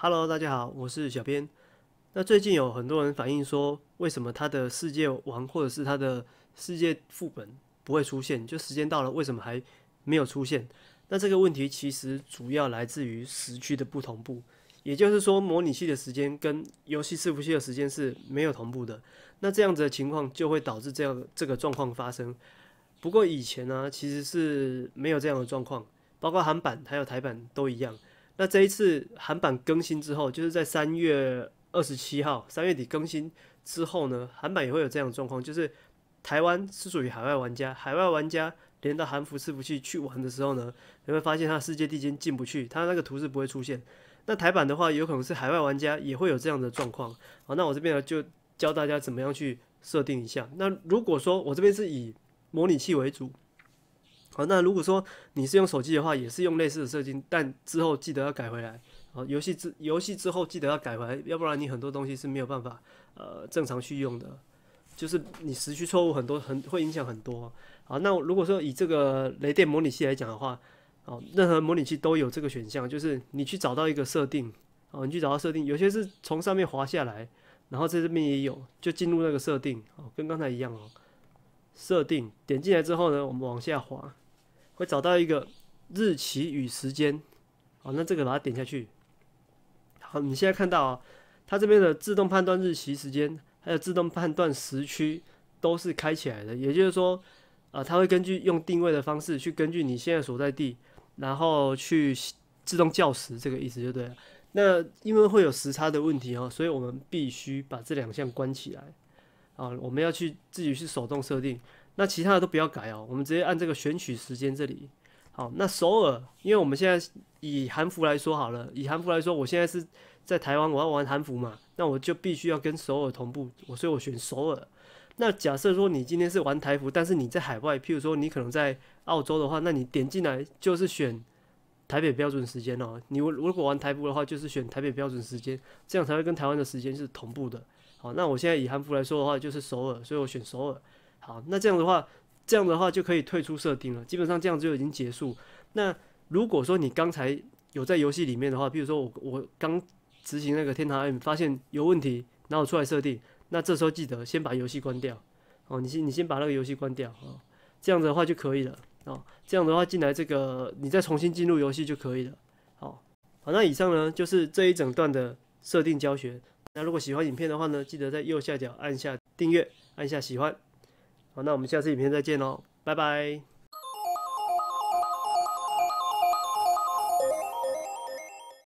Hello，大家好，我是小编。那最近有很多人反映说，为什么他的世界王或者是他的世界副本不会出现？就时间到了，为什么还没有出现？那这个问题其实主要来自于时区的不同步，也就是说，模拟器的时间跟游戏伺服器的时间是没有同步的。那这样子的情况就会导致这样这个状况发生。不过以前呢，其实是没有这样的状况，包括韩版还有台版都一样。那这一次韩版更新之后，就是在三月二十七号、三月底更新之后呢，韩版也会有这样的状况，就是台湾是属于海外玩家，海外玩家连到韩服伺服器去玩的时候呢，你会发现它世界地精进不去，它那个图是不会出现。那台版的话，有可能是海外玩家也会有这样的状况。好，那我这边呢就教大家怎么样去设定一下。那如果说我这边是以模拟器为主。好，那如果说你是用手机的话，也是用类似的设定，但之后记得要改回来。好，游戏之游戏之后记得要改回来，要不然你很多东西是没有办法呃正常去用的，就是你时区错误很多，很会影响很多。好，那如果说以这个雷电模拟器来讲的话，哦，任何模拟器都有这个选项，就是你去找到一个设定，哦，你去找到设定，有些是从上面滑下来，然后在这边也有，就进入那个设定，哦，跟刚才一样哦，设定点进来之后呢，我们往下滑。会找到一个日期与时间，好，那这个把它点下去，好，你现在看到啊，它这边的自动判断日期时间，还有自动判断时区都是开起来的，也就是说，啊，它会根据用定位的方式去根据你现在所在地，然后去自动校时，这个意思就对了。那因为会有时差的问题哦，所以我们必须把这两项关起来，啊，我们要去自己去手动设定。那其他的都不要改哦，我们直接按这个选取时间这里。好，那首尔，因为我们现在以韩服来说好了，以韩服来说，我现在是在台湾，我要玩韩服嘛，那我就必须要跟首尔同步，我所以我选首尔。那假设说你今天是玩台服，但是你在海外，譬如说你可能在澳洲的话，那你点进来就是选台北标准时间哦。你如果玩台服的话，就是选台北标准时间，这样才会跟台湾的时间是同步的。好，那我现在以韩服来说的话，就是首尔，所以我选首尔。好，那这样的话，这样的话就可以退出设定了。基本上这样就已经结束。那如果说你刚才有在游戏里面的话，比如说我我刚执行那个天堂 M 发现有问题，然后出来设定，那这时候记得先把游戏关掉。哦，你先你先把那个游戏关掉哦，这样子的话就可以了哦，这样的话进来这个你再重新进入游戏就可以了。好好，那以上呢就是这一整段的设定教学。那如果喜欢影片的话呢，记得在右下角按下订阅，按下喜欢。好，那我们下次影片再见喽，拜拜。